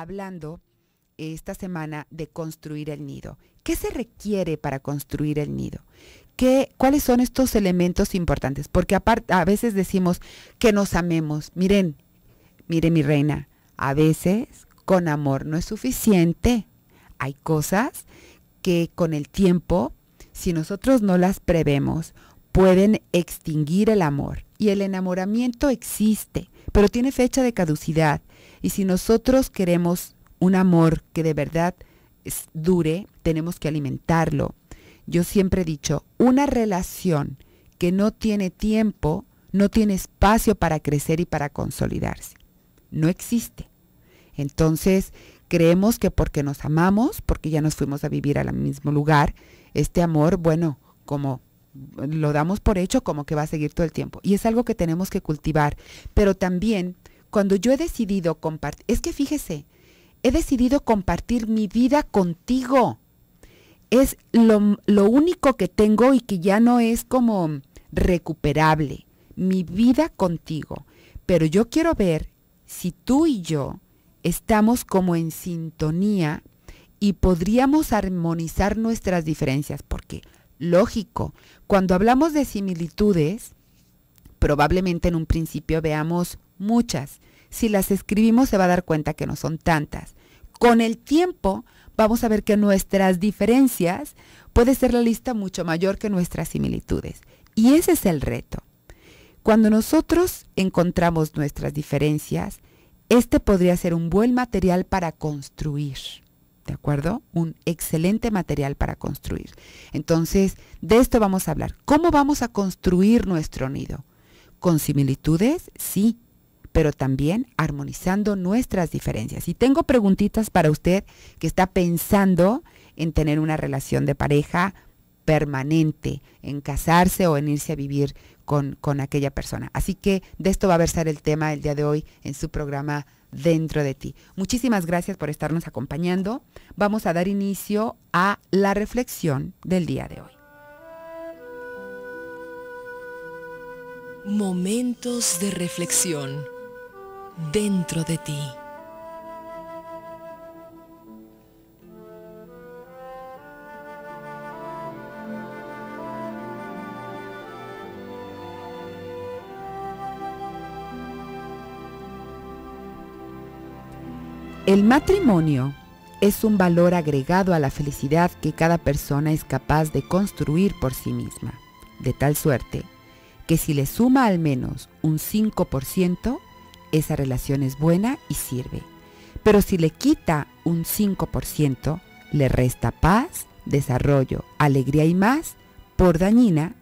hablando eh, esta semana de construir el nido. ¿Qué se requiere para construir el nido? ¿Qué, ¿Cuáles son estos elementos importantes? Porque aparte, a veces decimos que nos amemos. Miren, mire mi reina, a veces con amor no es suficiente. Hay cosas que con el tiempo, si nosotros no las prevemos, pueden extinguir el amor. Y el enamoramiento existe, pero tiene fecha de caducidad. Y si nosotros queremos un amor que de verdad dure, tenemos que alimentarlo. Yo siempre he dicho, una relación que no tiene tiempo, no tiene espacio para crecer y para consolidarse. No existe. Entonces, creemos que porque nos amamos, porque ya nos fuimos a vivir al mismo lugar, este amor, bueno, como lo damos por hecho, como que va a seguir todo el tiempo. Y es algo que tenemos que cultivar. Pero también cuando yo he decidido compartir, es que fíjese, he decidido compartir mi vida contigo. Es lo, único que tengo y que ya no es como recuperable, mi vida contigo. Pero yo quiero ver si tú y yo estamos como en sintonía y podríamos armonizar nuestras diferencias, porque lógico, cuando hablamos de similitudes, probablemente en un principio veamos muchas. Si las escribimos se va a dar cuenta que no son tantas. Con el tiempo vamos a ver que nuestras diferencias puede ser la lista mucho mayor que nuestras similitudes. Y ese es el reto. Cuando nosotros encontramos nuestras diferencias, este podría ser un buen material para construir. ¿De acuerdo? Un excelente material para construir. Entonces, de esto vamos a hablar. ¿Cómo vamos a construir nuestro nido? ¿Con similitudes? Sí, pero también armonizando nuestras diferencias. Y tengo preguntitas para usted que está pensando en tener una relación de pareja permanente, en casarse o en irse a vivir con, aquella persona. Así que de esto va a versar el tema el día de hoy en su programa dentro de ti. Muchísimas gracias por estarnos acompañando. Vamos a dar inicio a la reflexión del día de hoy. Momentos de reflexión dentro de ti. El matrimonio es un valor agregado a la felicidad que cada persona es capaz de construir por sí misma, de tal suerte que si le suma al menos un 5%, esa relación es buena y sirve. Pero si le quita un 5%, le resta paz, desarrollo, alegría y más, por dañina,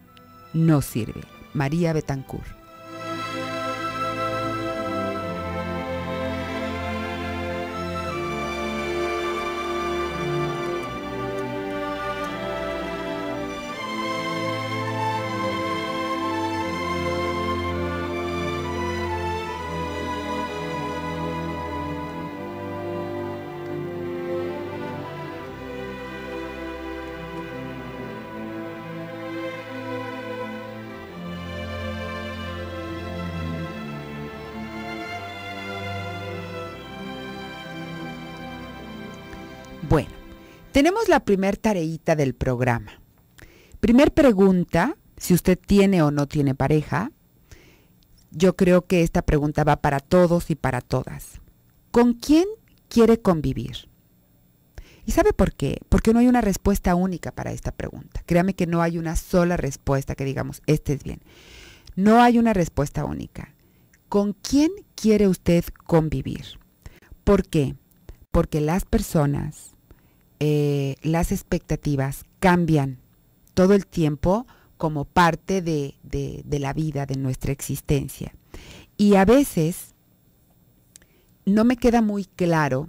no sirve. María Betancourt. Tenemos la primer tareita del programa. Primer pregunta, si usted tiene o no tiene pareja, yo creo que esta pregunta va para todos y para todas. ¿Con quién quiere convivir? ¿Y sabe por qué? Porque no hay una respuesta única para esta pregunta. Créame que no hay una sola respuesta que digamos, este es bien. No hay una respuesta única. ¿Con quién quiere usted convivir? ¿Por qué? Porque las personas eh, las expectativas cambian todo el tiempo como parte de, la vida, de nuestra existencia. Y a veces no me queda muy claro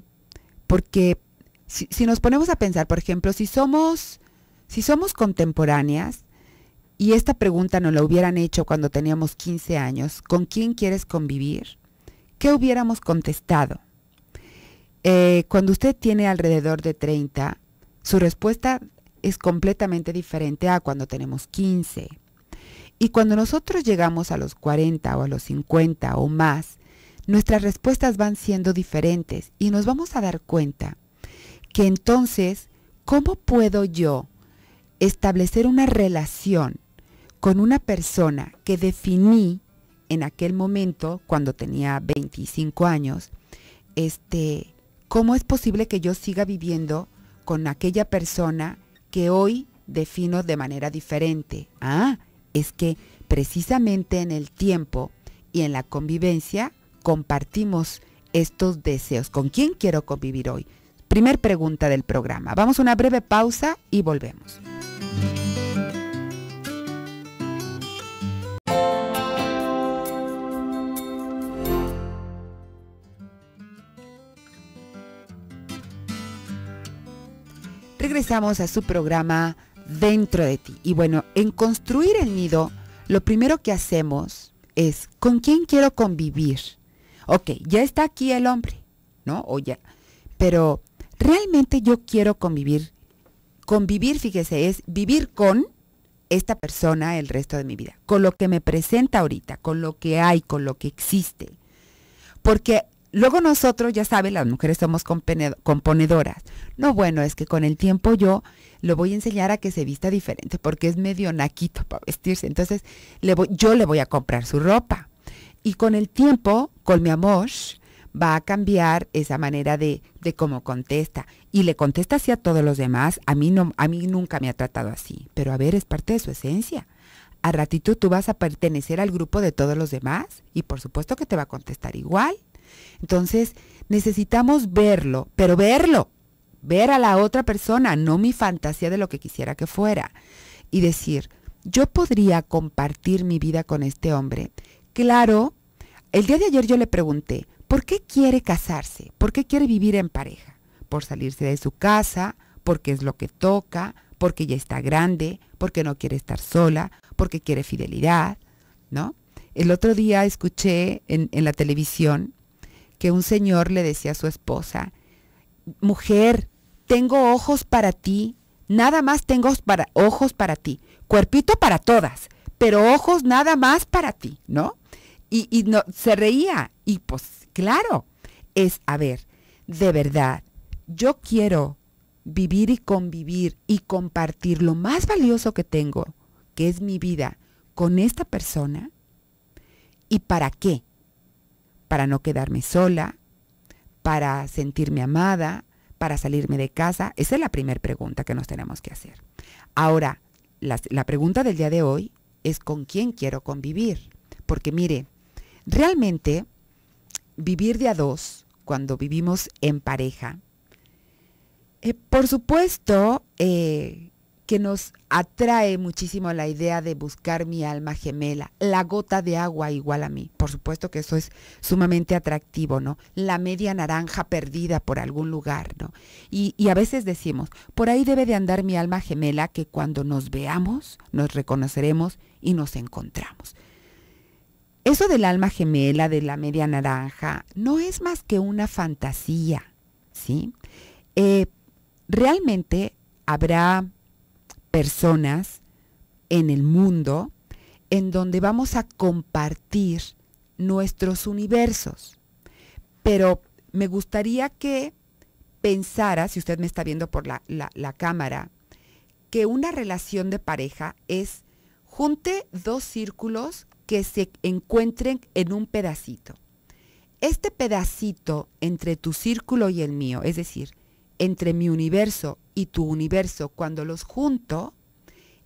porque si, nos ponemos a pensar, por ejemplo, si somos, si somos contemporáneas, y esta pregunta nos la hubieran hecho cuando teníamos 15 años, ¿con quién quieres convivir? ¿Qué hubiéramos contestado? Eh, cuando usted tiene alrededor de 30, su respuesta es completamente diferente a cuando tenemos 15. Y cuando nosotros llegamos a los 40 o a los 50 o más, nuestras respuestas van siendo diferentes y nos vamos a dar cuenta que entonces, ¿cómo puedo yo establecer una relación con una persona que definí en aquel momento, cuando tenía 25 años, este, ¿Cómo es posible que yo siga viviendo con aquella persona que hoy defino de manera diferente? Ah, es que precisamente en el tiempo y en la convivencia compartimos estos deseos. ¿Con quién quiero convivir hoy? Primer pregunta del programa. Vamos a una breve pausa y volvemos. Empezamos a su programa Dentro de ti. Y bueno, en construir el nido, lo primero que hacemos es, ¿con quién quiero convivir? Ok, ya está aquí el hombre, ¿no? O ya. Pero realmente yo quiero convivir. Convivir, fíjese, es vivir con esta persona el resto de mi vida, con lo que me presenta ahorita, con lo que hay, con lo que existe. Porque Luego nosotros, ya saben, las mujeres somos componedoras. No, bueno, es que con el tiempo yo lo voy a enseñar a que se vista diferente porque es medio naquito para vestirse. Entonces, yo le voy a comprar su ropa. Y con el tiempo, con mi amor, va a cambiar esa manera de, de cómo contesta. Y le contesta así a todos los demás. A mí, no, a mí nunca me ha tratado así. Pero a ver, es parte de su esencia. A ratito tú vas a pertenecer al grupo de todos los demás y por supuesto que te va a contestar igual. Entonces, necesitamos verlo, pero verlo, ver a la otra persona, no mi fantasía de lo que quisiera que fuera. Y decir, yo podría compartir mi vida con este hombre. Claro, el día de ayer yo le pregunté, ¿por qué quiere casarse? ¿Por qué quiere vivir en pareja? ¿Por salirse de su casa? ¿Porque es lo que toca? ¿Porque ya está grande? ¿Porque no quiere estar sola? ¿Porque quiere fidelidad? ¿No? El otro día escuché en, en la televisión que un señor le decía a su esposa, mujer, tengo ojos para ti, nada más tengo ojos para ti, cuerpito para todas, pero ojos nada más para ti, ¿no? Y, se reía, y pues claro, es, a ver, de verdad, yo quiero vivir y convivir y compartir lo más valioso que tengo, que es mi vida, con esta persona? ¿Y para qué? para no quedarme sola, para sentirme amada, para salirme de casa? Esa es la primera pregunta que nos tenemos que hacer. Ahora, la, pregunta del día de hoy es con quién quiero convivir. Porque mire, realmente vivir de a dos, cuando vivimos en pareja, eh, por supuesto, eh, que nos atrae muchísimo la idea de buscar mi alma gemela, la gota de agua igual a mí. Por supuesto que eso es sumamente atractivo, ¿no? La media naranja perdida por algún lugar, ¿no? Y, a veces decimos, por ahí debe de andar mi alma gemela que cuando nos veamos, nos reconoceremos y nos encontramos. Eso del alma gemela, de la media naranja, no es más que una fantasía, ¿sí? Eh, realmente habrá personas en el mundo en donde vamos a compartir nuestros universos. Pero me gustaría que pensara, si usted me está viendo por la, cámara, que una relación de pareja es junte dos círculos que se encuentren en un pedacito. Este pedacito entre tu círculo y el mío, es decir, entre mi universo y tu universo, cuando los junto,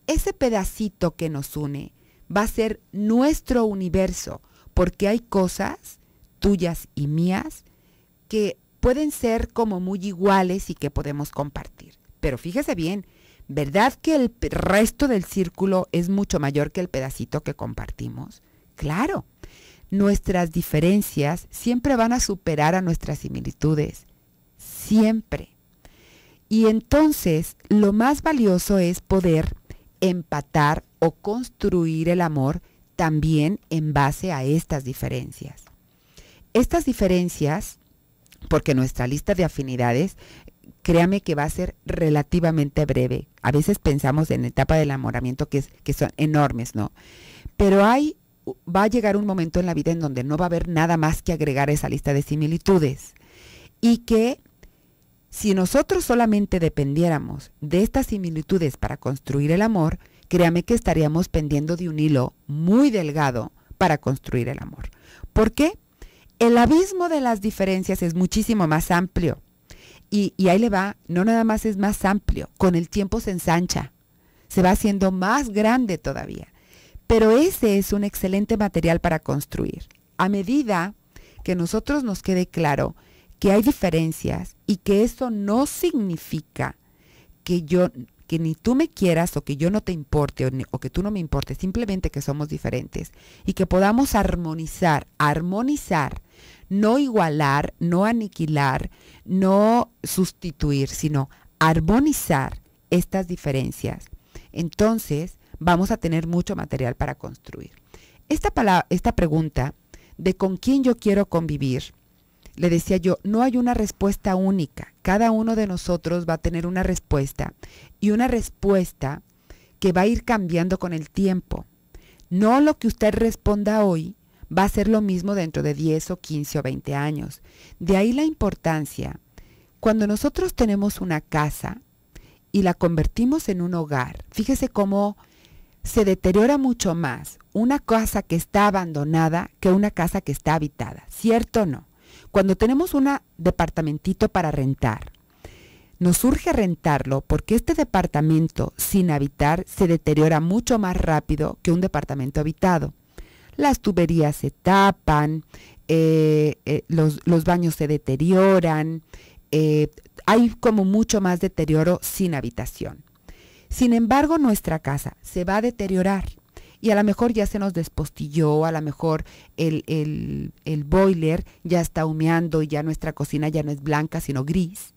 ese pedacito que nos une va a ser nuestro universo, porque hay cosas tuyas y mías que pueden ser como muy iguales y que podemos compartir. Pero fíjese bien, ¿verdad que el resto del círculo es mucho mayor que el pedacito que compartimos? Claro, nuestras diferencias siempre van a superar a nuestras similitudes, siempre. Y entonces lo más valioso es poder empatar o construir el amor también en base a estas diferencias. Estas diferencias, porque nuestra lista de afinidades, créame que va a ser relativamente breve. A veces pensamos en etapa del enamoramiento que, es, son enormes, ¿no? Pero hay, va a llegar un momento en la vida en donde no va a haber nada más que agregar esa lista de similitudes y que si nosotros solamente dependiéramos de estas similitudes para construir el amor, créame que estaríamos pendiendo de un hilo muy delgado para construir el amor. ¿Por qué? El abismo de las diferencias es muchísimo más amplio. Y, ahí le va, no nada más es más amplio, con el tiempo se ensancha, se va haciendo más grande todavía. Pero ese es un excelente material para construir. A medida que nosotros nos quede claro que hay diferencias y que eso no significa que yo que ni tú me quieras o que yo no te importe o, que tú no me importes, simplemente que somos diferentes y que podamos armonizar, armonizar, no igualar, no aniquilar, no sustituir, sino armonizar estas diferencias. Entonces vamos a tener mucho material para construir. Esta, esta pregunta de con quién yo quiero convivir le decía yo, no hay una respuesta única. Cada uno de nosotros va a tener una respuesta y una respuesta que va a ir cambiando con el tiempo. No lo que usted responda hoy va a ser lo mismo dentro de 10 o 15 o 20 años. De ahí la importancia. Cuando nosotros tenemos una casa y la convertimos en un hogar, fíjese cómo se deteriora mucho más una casa que está abandonada que una casa que está habitada, ¿cierto o no? Cuando tenemos un departamentito para rentar, nos urge rentarlo porque este departamento sin habitar se deteriora mucho más rápido que un departamento habitado. Las tuberías se tapan, eh, eh, los, baños se deterioran, eh, hay como mucho más deterioro sin habitación. Sin embargo, nuestra casa se va a deteriorar y a lo mejor ya se nos despostilló, a lo mejor el, el, boiler ya está humeando y ya nuestra cocina ya no es blanca sino gris.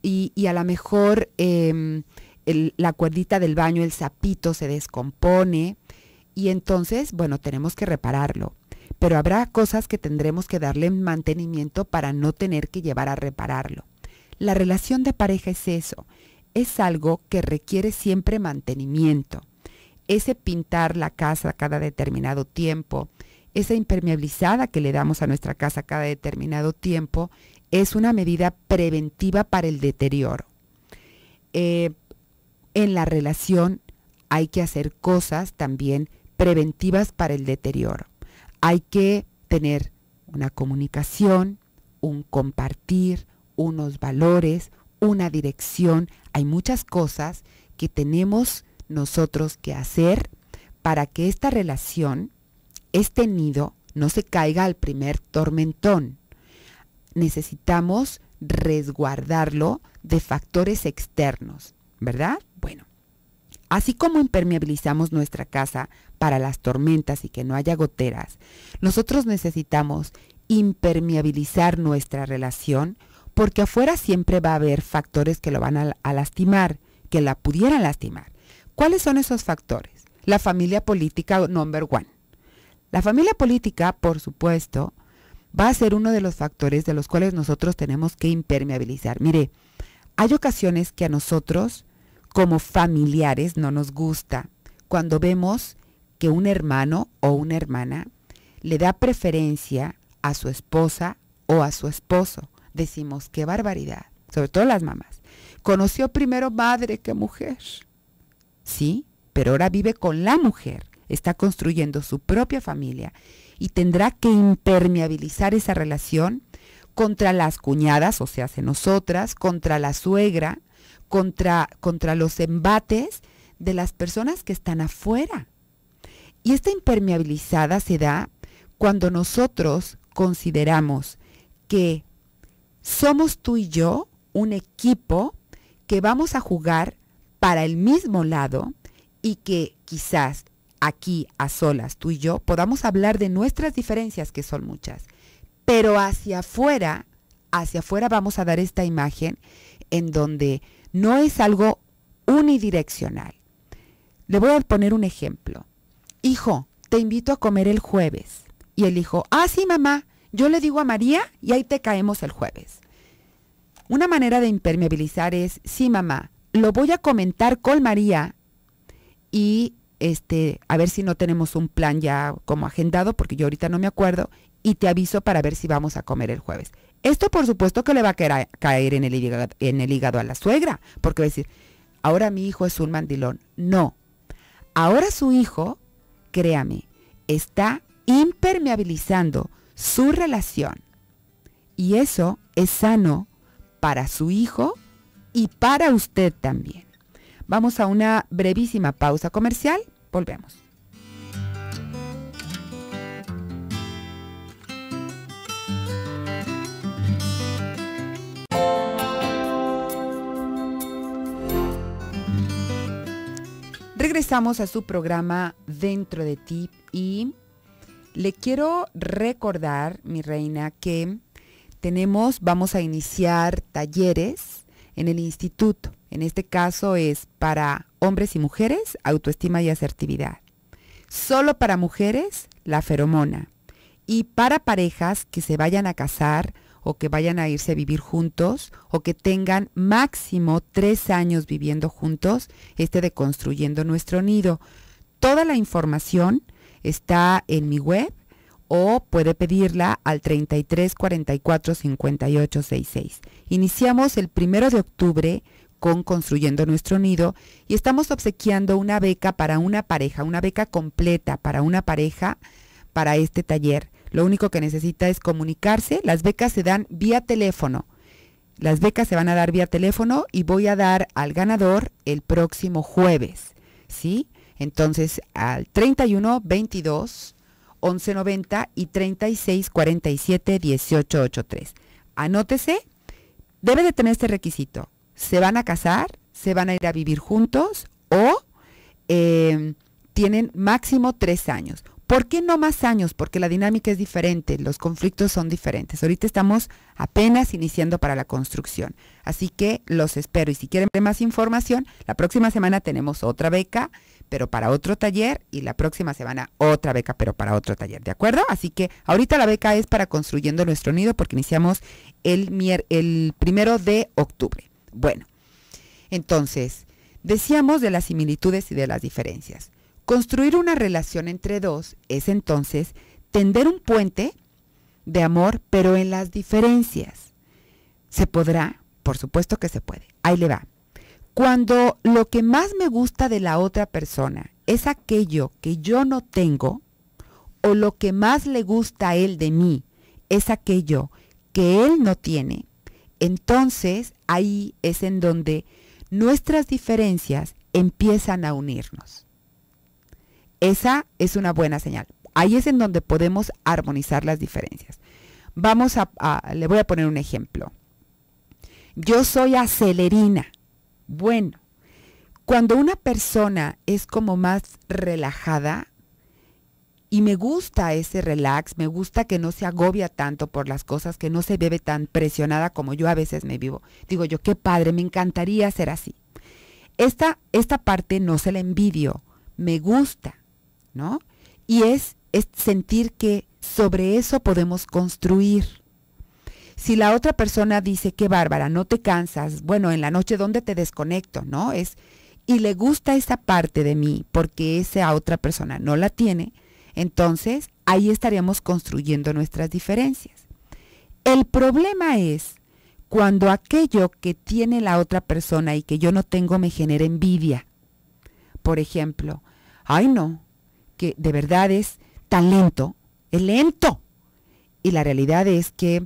Y, a lo mejor em, la cuerdita del baño, el sapito se descompone y entonces, bueno, tenemos que repararlo. Pero habrá cosas que tendremos que darle mantenimiento para no tener que llevar a repararlo. La relación de pareja es eso, es algo que requiere siempre mantenimiento ese pintar la casa cada determinado tiempo, esa impermeabilizada que le damos a nuestra casa cada determinado tiempo, es una medida preventiva para el deterioro. Eh, en la relación hay que hacer cosas también preventivas para el deterioro. Hay que tener una comunicación, un compartir, unos valores, una dirección. Hay muchas cosas que tenemos nosotros qué hacer para que esta relación, este nido, no se caiga al primer tormentón. Necesitamos resguardarlo de factores externos, ¿verdad? Bueno, así como impermeabilizamos nuestra casa para las tormentas y que no haya goteras, nosotros necesitamos impermeabilizar nuestra relación porque afuera siempre va a haber factores que lo van a lastimar, que la pudieran lastimar. ¿Cuáles son esos factores? La familia política number one. La familia política, por supuesto, va a ser uno de los factores de los cuales nosotros tenemos que impermeabilizar. Mire, hay ocasiones que a nosotros, como familiares, no nos gusta cuando vemos que un hermano o una hermana le da preferencia a su esposa o a su esposo. Decimos, qué barbaridad, sobre todo las mamás. Conoció primero madre que mujer sí, pero ahora vive con la mujer, está construyendo su propia familia y tendrá que impermeabilizar esa relación contra las cuñadas, o sea, nosotras, contra la suegra, contra, contra los embates de las personas que están afuera. Y esta impermeabilizada se da cuando nosotros consideramos que somos tú y yo un equipo que vamos a jugar para el mismo lado y que quizás aquí a solas tú y yo podamos hablar de nuestras diferencias, que son muchas. Pero hacia afuera, hacia afuera vamos a dar esta imagen en donde no es algo unidireccional. Le voy a poner un ejemplo. Hijo, te invito a comer el jueves. Y el hijo, ah, sí, mamá, yo le digo a María y ahí te caemos el jueves. Una manera de impermeabilizar es, sí, mamá, lo voy a comentar con María y este, a ver si no tenemos un plan ya como agendado, porque yo ahorita no me acuerdo, y te aviso para ver si vamos a comer el jueves. Esto por supuesto que le va a caer, en, el en el hígado a la suegra, porque va a decir, ahora mi hijo es un mandilón. No, ahora su hijo, créame, está impermeabilizando su relación. Y eso es sano para su hijo y para usted también. Vamos a una brevísima pausa comercial. Volvemos. Regresamos a su programa Dentro de ti y le quiero recordar, mi reina, que tenemos, vamos a iniciar talleres en el instituto. En este caso es para hombres y mujeres, autoestima y asertividad. Solo para mujeres, la feromona. Y para parejas que se vayan a casar o que vayan a irse a vivir juntos o que tengan máximo tres años viviendo juntos, este de Construyendo Nuestro Nido. Toda la información está en mi web o puede pedirla al 33 44 58 66. Iniciamos el primero de octubre con Construyendo Nuestro Nido y estamos obsequiando una beca para una pareja, una beca completa para una pareja para este taller. Lo único que necesita es comunicarse. Las becas se dan vía teléfono. Las becas se van a dar vía teléfono y voy a dar al ganador el próximo jueves. ¿Sí? Entonces al 31 22 1190 y 3647 1883. Anótese, debe de tener este requisito. Se van a casar, se van a ir a vivir juntos o em, tienen máximo tres años. ¿Por qué no más años? Porque la dinámica es diferente, los conflictos son diferentes. Ahorita estamos apenas iniciando para la construcción. Así que los espero. Y si quieren ver más información, la próxima semana tenemos otra beca pero para otro taller y la próxima semana otra beca, pero para otro taller, ¿de acuerdo? Así que ahorita la beca es para construyendo nuestro nido porque iniciamos el, el primero de octubre. Bueno, entonces, decíamos de las similitudes y de las diferencias. Construir una relación entre dos es entonces tender un puente de amor, pero en las diferencias. ¿Se podrá? Por supuesto que se puede. Ahí le va. Cuando lo que más me gusta de la otra persona es aquello que yo no tengo, o lo que más le gusta a él de mí es aquello que él no tiene, entonces ahí es en donde nuestras diferencias empiezan a unirnos. Esa es una buena señal. Ahí es en donde podemos armonizar las diferencias. Vamos a, le voy a poner un ejemplo. Yo soy acelerina bueno, cuando una persona es como más relajada, y me gusta ese relax, me gusta que no se agobia tanto por las cosas, que no se bebe tan presionada como yo a veces me vivo. Digo yo, qué padre, me encantaría ser así. Esta, esta parte no se la envidio, me gusta, ¿no? Y es sentir que sobre eso podemos construir. Si la otra persona dice, qué bárbara, no te cansas, bueno, en la noche, ¿dónde te desconecto? ¿No? Es, y le gusta esa parte de mí porque esa otra persona no la tiene, entonces ahí estaríamos construyendo nuestras diferencias. El problema es cuando aquello que tiene la otra persona y que yo no tengo me genera envidia. Por ejemplo, ay no, que de verdad es tan lento, es lento. Y la realidad es que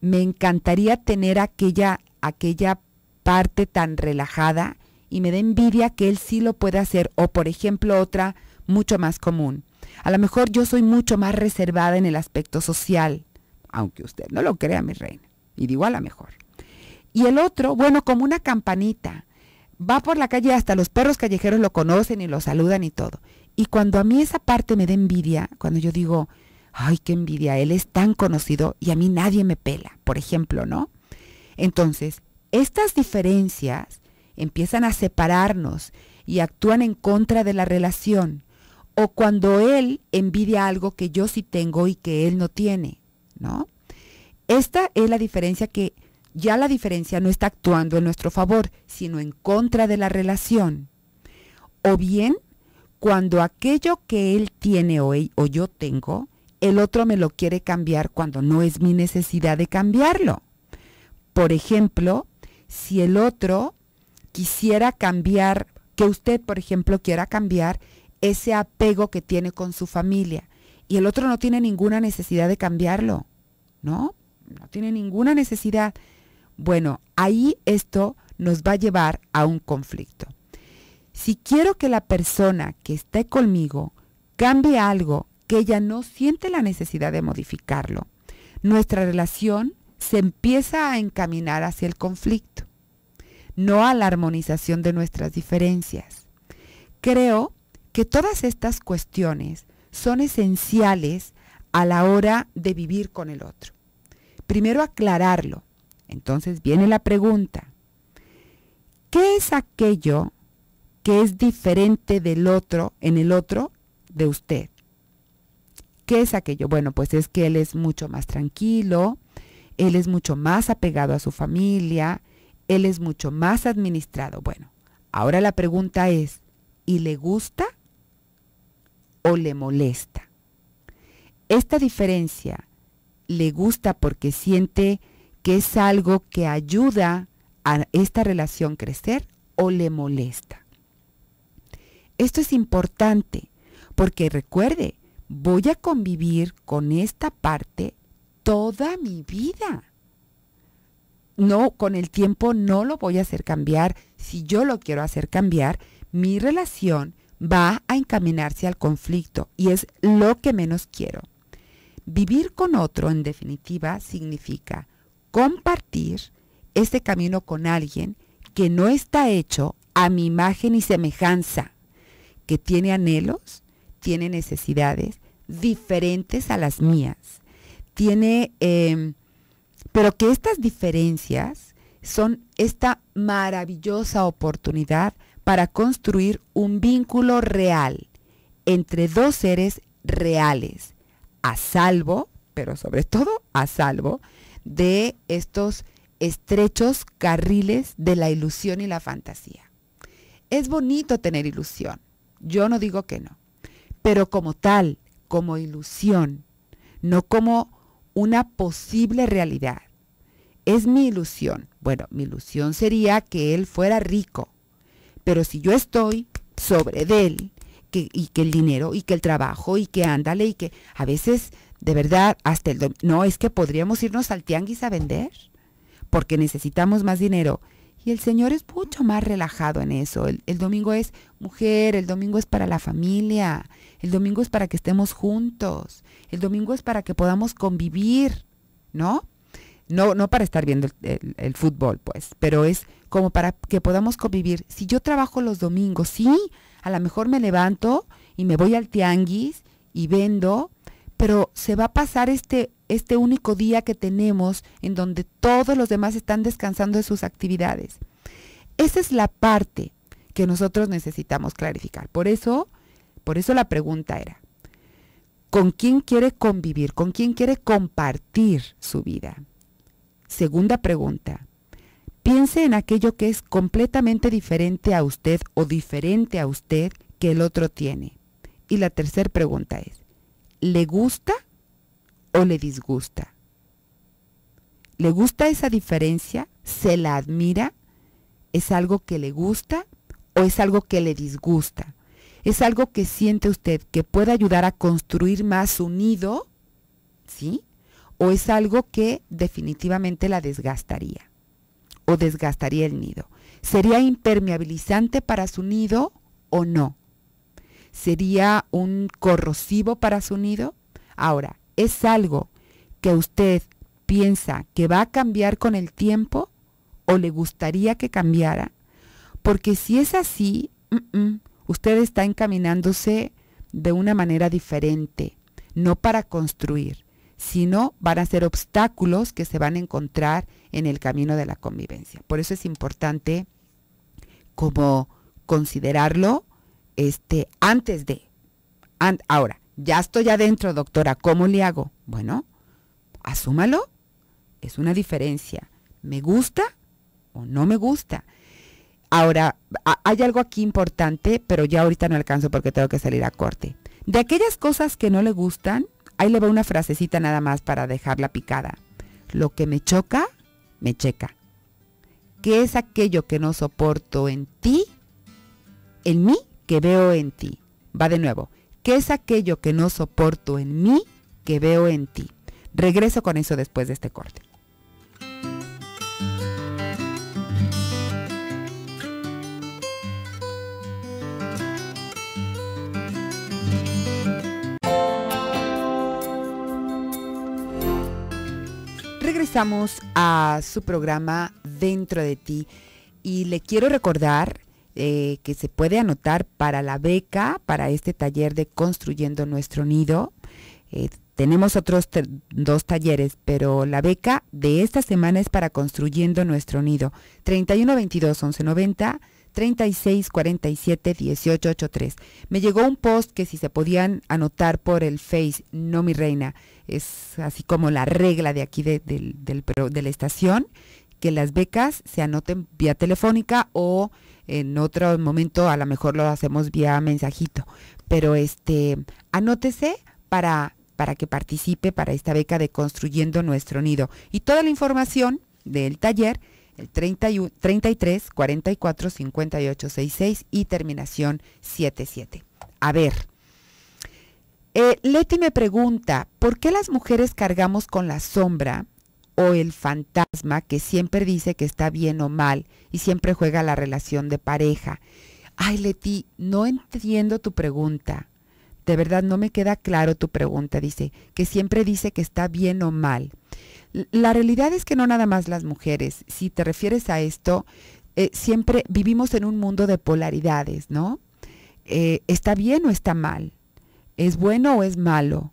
me encantaría tener aquella, aquella parte tan relajada y me da envidia que él sí lo pueda hacer. O por ejemplo otra mucho más común. A lo mejor yo soy mucho más reservada en el aspecto social, aunque usted no lo crea, mi reina. Y digo a lo mejor. Y el otro, bueno, como una campanita. Va por la calle, hasta los perros callejeros lo conocen y lo saludan y todo. Y cuando a mí esa parte me da envidia, cuando yo digo, ay, qué envidia, él es tan conocido y a mí nadie me pela, por ejemplo, ¿no? Entonces, estas diferencias empiezan a separarnos y actúan en contra de la relación. O cuando él envidia algo que yo sí tengo y que él no tiene, ¿no? Esta es la diferencia que ya la diferencia no está actuando en nuestro favor, sino en contra de la relación. O bien, cuando aquello que él tiene o, o yo tengo el otro me lo quiere cambiar cuando no es mi necesidad de cambiarlo. Por ejemplo, si el otro quisiera cambiar, que usted, por ejemplo, quiera cambiar ese apego que tiene con su familia y el otro no tiene ninguna necesidad de cambiarlo, ¿no? No tiene ninguna necesidad. Bueno, ahí esto nos va a llevar a un conflicto. Si quiero que la persona que esté conmigo cambie algo que ella no siente la necesidad de modificarlo. Nuestra relación se empieza a encaminar hacia el conflicto, no a la armonización de nuestras diferencias. Creo que todas estas cuestiones son esenciales a la hora de vivir con el otro. Primero aclararlo. Entonces viene la pregunta. ¿Qué es aquello que es diferente del otro en el otro de usted? ¿Qué es aquello? Bueno, pues es que él es mucho más tranquilo, él es mucho más apegado a su familia, él es mucho más administrado. Bueno, ahora la pregunta es, ¿y le gusta o le molesta? Esta diferencia le gusta porque siente que es algo que ayuda a esta relación crecer o le molesta. Esto es importante porque recuerde voy a convivir con esta parte toda mi vida. No, con el tiempo no lo voy a hacer cambiar. Si yo lo quiero hacer cambiar, mi relación va a encaminarse al conflicto y es lo que menos quiero. Vivir con otro, en definitiva, significa compartir este camino con alguien que no está hecho a mi imagen y semejanza, que tiene anhelos, tiene necesidades diferentes a las mías. Tiene, em, pero que estas diferencias son esta maravillosa oportunidad para construir un vínculo real entre dos seres reales, a salvo, pero sobre todo a salvo, de estos estrechos carriles de la ilusión y la fantasía. Es bonito tener ilusión, yo no digo que no, pero como tal, como ilusión, no como una posible realidad. Es mi ilusión. Bueno, mi ilusión sería que él fuera rico, pero si yo estoy sobre de él, y que el dinero, y que el trabajo, y que ándale, y que a veces, de verdad, hasta el... No, es que podríamos irnos al tianguis a vender, porque necesitamos más dinero. Y el Señor es mucho más relajado en eso. el, domingo es mujer, el domingo es para la familia, el domingo es para que estemos juntos. El domingo es para que podamos convivir, ¿no? No, no para estar viendo el, fútbol, pues, pero es como para que podamos convivir. Si yo trabajo los domingos, sí, a lo mejor me levanto y me voy al tianguis y vendo, pero se va a pasar este, este único día que tenemos en donde todos los demás están descansando de sus actividades. Esa es la parte que nosotros necesitamos clarificar. Por eso por eso la pregunta era, ¿con quién quiere convivir? ¿Con quién quiere compartir su vida? Segunda pregunta, piense en aquello que es completamente diferente a usted o diferente a usted que el otro tiene. Y la tercera pregunta es, ¿le gusta o le disgusta? ¿Le gusta esa diferencia? ¿Se la admira? ¿Es algo que le gusta o es algo que le disgusta? es algo que siente usted que puede ayudar a construir más nido, ¿sí? O es algo que definitivamente la desgastaría o desgastaría el nido. ¿Sería impermeabilizante para su nido o no? ¿Sería un corrosivo para su nido? Ahora, ¿es algo que usted piensa que va a cambiar con el tiempo o le gustaría que cambiara? Porque si es así, mm, mm, Usted está encaminándose de una manera diferente, no para construir, sino van a ser obstáculos que se van a encontrar en el camino de la convivencia. Por eso es importante como considerarlo este antes de ahora, ya estoy adentro, doctora, ¿cómo le hago? Bueno, asúmalo. Es una diferencia. ¿Me gusta o no me gusta? Ahora, hay algo aquí importante, pero ya ahorita no alcanzo porque tengo que salir a corte. De aquellas cosas que no le gustan, ahí le va una frasecita nada más para dejarla picada. Lo que me choca, me checa. ¿Qué es aquello que no soporto en ti? En mí, que veo en ti. Va de nuevo. ¿Qué es aquello que no soporto en mí, que veo en ti? Regreso con eso después de este corte. regresamos a su programa Dentro de ti y le quiero recordar eh, que se puede anotar para la beca, para este taller de Construyendo Nuestro Nido. Eh, tenemos otros dos talleres, pero la beca de esta semana es para Construyendo Nuestro Nido. 31 22 36 47 18 83. Me llegó un post que si se podían anotar por el Face, no mi reina, es así como la regla de aquí de, de la estación, que las becas se anoten vía telefónica o en otro momento a lo mejor lo hacemos vía mensajito. Pero este, anótese para, para que participe para esta beca de Construyendo Nuestro Nido. Y toda la información del taller 33 44 58 66 y terminación 77. A ver, eh, Leti me pregunta, ¿por qué las mujeres cargamos con la sombra o el fantasma que siempre dice que está bien o mal y siempre juega la relación de pareja? Ay, Leti, no entiendo tu pregunta. De verdad no me queda claro tu pregunta, dice, que siempre dice que está bien o mal. La realidad es que no nada más las mujeres, si te refieres a esto, eh, siempre vivimos en un mundo de polaridades, ¿no? Eh, ¿Está bien o está mal? ¿Es bueno o es malo?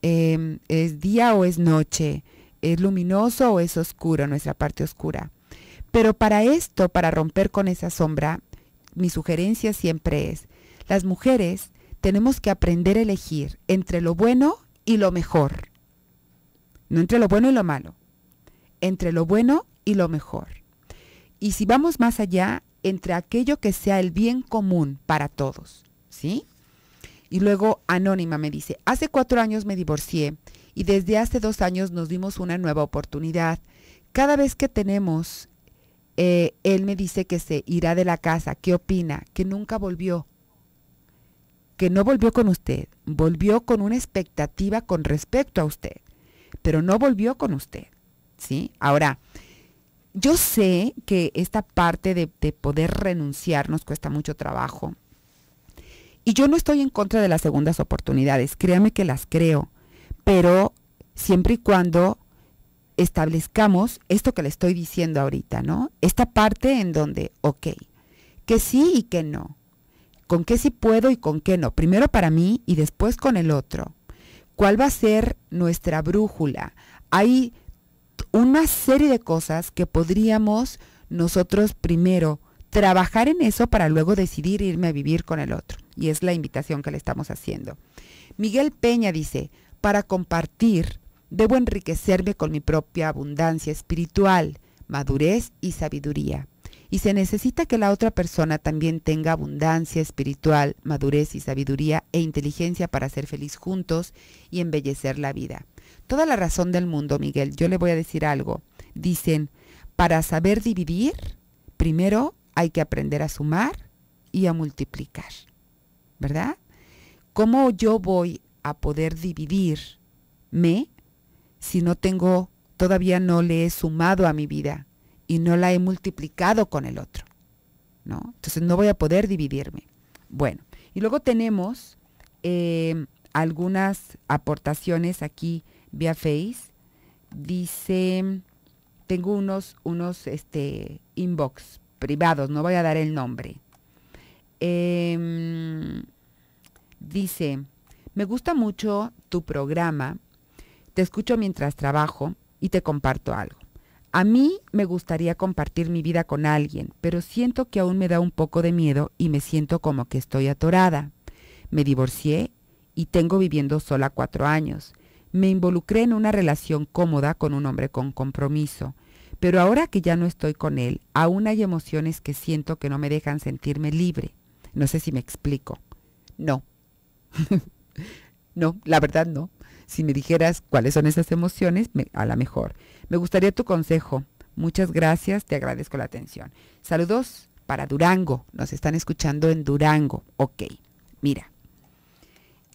Em, ¿Es día o es noche? ¿Es luminoso o es oscuro, nuestra parte oscura? Pero para esto, para romper con esa sombra, mi sugerencia siempre es, las mujeres tenemos que aprender a elegir entre lo bueno y lo mejor no entre lo bueno y lo malo, entre lo bueno y lo mejor. Y si vamos más allá, entre aquello que sea el bien común para todos, ¿sí? Y luego Anónima me dice, hace cuatro años me divorcié y desde hace dos años nos dimos una nueva oportunidad. Cada vez que tenemos, eh, él me dice que se irá de la casa, ¿qué opina? Que nunca volvió, que no volvió con usted, volvió con una expectativa con respecto a usted pero no volvió con usted, ¿sí? Ahora, yo sé que esta parte de, poder renunciar nos cuesta mucho trabajo. Y yo no estoy en contra de las segundas oportunidades, créame que las creo, pero siempre y cuando establezcamos esto que le estoy diciendo ahorita, ¿no? Esta parte en donde, ok, que sí y que no, con qué sí puedo y con qué no, primero para mí y después con el otro cuál va a ser nuestra brújula. Hay una serie de cosas que podríamos nosotros primero trabajar en eso para luego decidir irme a vivir con el otro. Y es la invitación que le estamos haciendo. Miguel Peña dice, para compartir, debo enriquecerme con mi propia abundancia espiritual, madurez y sabiduría y se necesita que la otra persona también tenga abundancia espiritual, madurez y sabiduría e inteligencia para ser feliz juntos y embellecer la vida. Toda la razón del mundo, Miguel, yo le voy a decir algo. Dicen, para saber dividir, primero hay que aprender a sumar y a multiplicar. ¿Verdad? ¿Cómo yo voy a poder dividirme si no tengo, todavía no le he sumado a mi vida? y no la he multiplicado con el otro, ¿no? Entonces no voy a poder dividirme. Bueno, y luego tenemos eh, algunas aportaciones aquí vía Face. Dice, tengo unos, unos este, inbox privados, no voy a dar el nombre. Em, dice, me gusta mucho tu programa, te escucho mientras trabajo y te comparto algo. A mí me gustaría compartir mi vida con alguien, pero siento que aún me da un poco de miedo y me siento como que estoy atorada. Me divorcié y tengo viviendo sola cuatro años. Me involucré en una relación cómoda con un hombre con compromiso, pero ahora que ya no estoy con él, aún hay emociones que siento que no me dejan sentirme libre. No sé si me explico. No. no, la verdad no. Si me dijeras cuáles son esas emociones, a la mejor. Me gustaría tu consejo. Muchas gracias, te agradezco la atención. Saludos para Durango. Nos están escuchando en Durango. Ok, mira.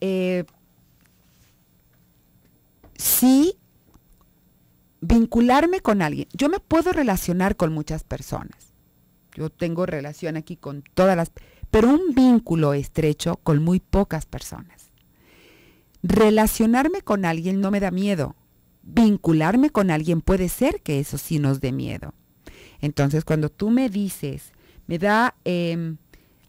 Eh, sí, vincularme con alguien. Yo me puedo relacionar con muchas personas. Yo tengo relación aquí con todas las... Pero un vínculo estrecho con muy pocas personas. Relacionarme con alguien no me da miedo. Vincularme con alguien puede ser que eso sí nos dé miedo. Entonces, cuando tú me dices, me da, em,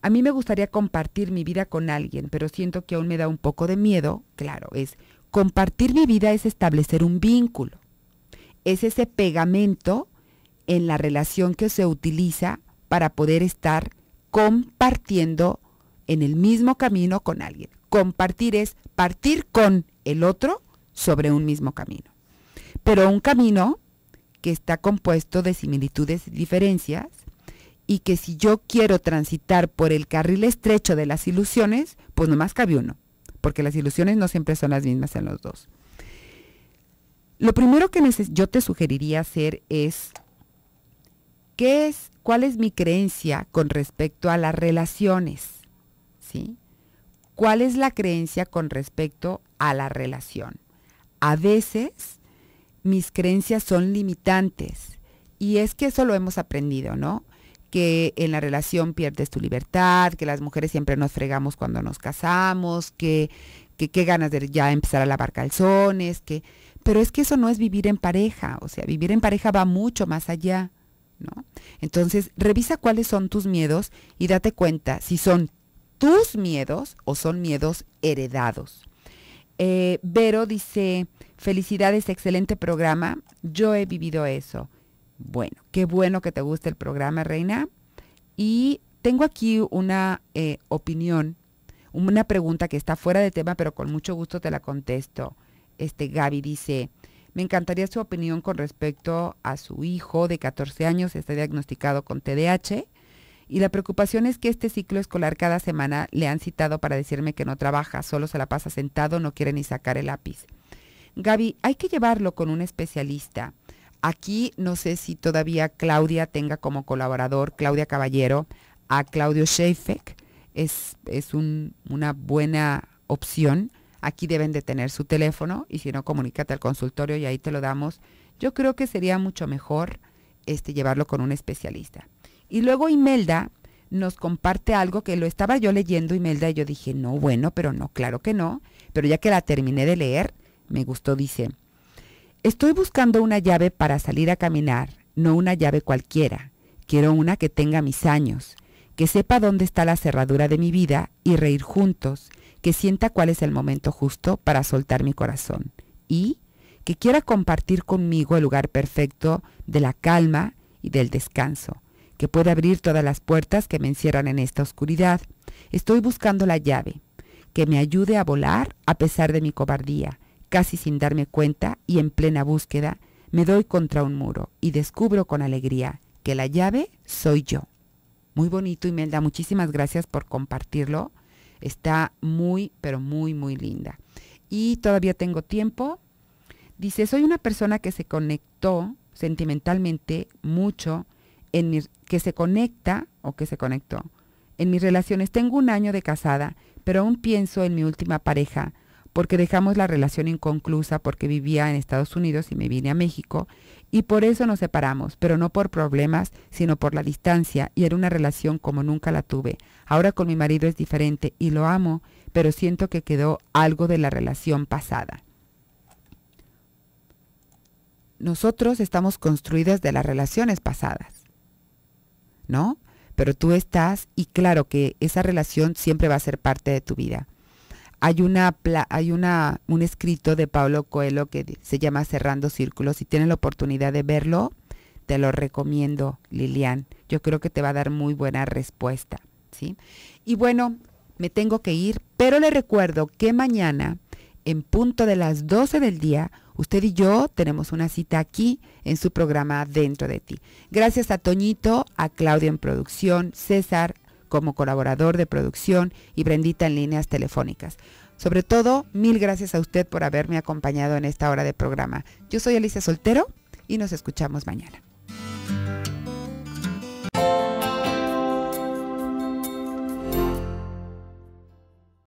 a mí me gustaría compartir mi vida con alguien, pero siento que aún me da un poco de miedo, claro, es compartir mi vida es establecer un vínculo. Es ese pegamento en la relación que se utiliza para poder estar compartiendo en el mismo camino con alguien. Compartir es partir con el otro sobre un mismo camino. Pero un camino que está compuesto de similitudes y diferencias y que si yo quiero transitar por el carril estrecho de las ilusiones, pues nomás cabe uno, porque las ilusiones no siempre son las mismas en los dos. Lo primero que yo te sugeriría hacer es, ¿qué es, ¿cuál es mi creencia con respecto a las relaciones? ¿Sí? ¿Cuál es la creencia con respecto a la relación? A veces mis creencias son limitantes y es que eso lo hemos aprendido, ¿no? que en la relación pierdes tu libertad, que las mujeres siempre nos fregamos cuando nos casamos, que qué ganas de ya empezar a lavar calzones, que pero es que eso no es vivir en pareja, o sea, vivir en pareja va mucho más allá, ¿no? Entonces, revisa cuáles son tus miedos y date cuenta si son tus miedos o son miedos heredados. Eh, Vero dice, felicidades, excelente programa. Yo he vivido eso. Bueno, qué bueno que te guste el programa, Reina. Y tengo aquí una eh, opinión, una pregunta que está fuera de tema, pero con mucho gusto te la contesto. Este Gaby dice, me encantaría su opinión con respecto a su hijo de 14 años, está diagnosticado con TDAH y la preocupación es que este ciclo escolar cada semana le han citado para decirme que no trabaja, solo se la pasa sentado, no quiere ni sacar el lápiz. Gaby, hay que llevarlo con un especialista. Aquí no sé si todavía Claudia tenga como colaborador, Claudia Caballero, a Claudio Sheifek. Es, una buena opción. Aquí deben de tener su teléfono y si no, comunícate al consultorio y ahí te lo damos. Yo creo que sería mucho mejor este, llevarlo con un especialista. Y luego Imelda nos comparte algo que lo estaba yo leyendo Imelda y yo dije, no, bueno, pero no, claro que no. Pero ya que la terminé de leer, me gustó, dice, estoy buscando una llave para salir a caminar, no una llave cualquiera. Quiero una que tenga mis años, que sepa dónde está la cerradura de mi vida y reír juntos, que sienta cuál es el momento justo para soltar mi corazón y que quiera compartir conmigo el lugar perfecto de la calma y del descanso que pueda abrir todas las puertas que me encierran en esta oscuridad. Estoy buscando la llave, que me ayude a volar a pesar de mi cobardía. Casi sin darme cuenta y en plena búsqueda, me doy contra un muro y descubro con alegría que la llave soy yo. Muy bonito, Imelda. Muchísimas gracias por compartirlo. Está muy, pero muy, muy linda. Y todavía tengo tiempo. Dice, soy una persona que se conectó sentimentalmente mucho que se conecta o que se conectó. En mis relaciones tengo un año de casada, pero aún pienso en mi última pareja, porque dejamos la relación inconclusa porque vivía en Estados Unidos y me vine a México, y por eso nos separamos, pero no por problemas, sino por la distancia, y era una relación como nunca la tuve. Ahora con mi marido es diferente y lo amo, pero siento que quedó algo de la relación pasada. Nosotros estamos construidas de las relaciones pasadas. ¿no? Pero tú estás y claro que esa relación siempre va a ser parte de tu vida. Hay, una, hay una, un escrito de Pablo Coelho que se llama Cerrando Círculos. Si tienes la oportunidad de verlo, te lo recomiendo, Lilian. Yo creo que te va a dar muy buena respuesta, ¿sí? Y bueno, me tengo que ir, pero le recuerdo que mañana, en punto de las 12 del día, Usted y yo tenemos una cita aquí en su programa Dentro de ti. Gracias a Toñito, a Claudio en producción, César como colaborador de producción y Brendita en líneas telefónicas. Sobre todo, mil gracias a usted por haberme acompañado en esta hora de programa. Yo soy Alicia Soltero y nos escuchamos mañana.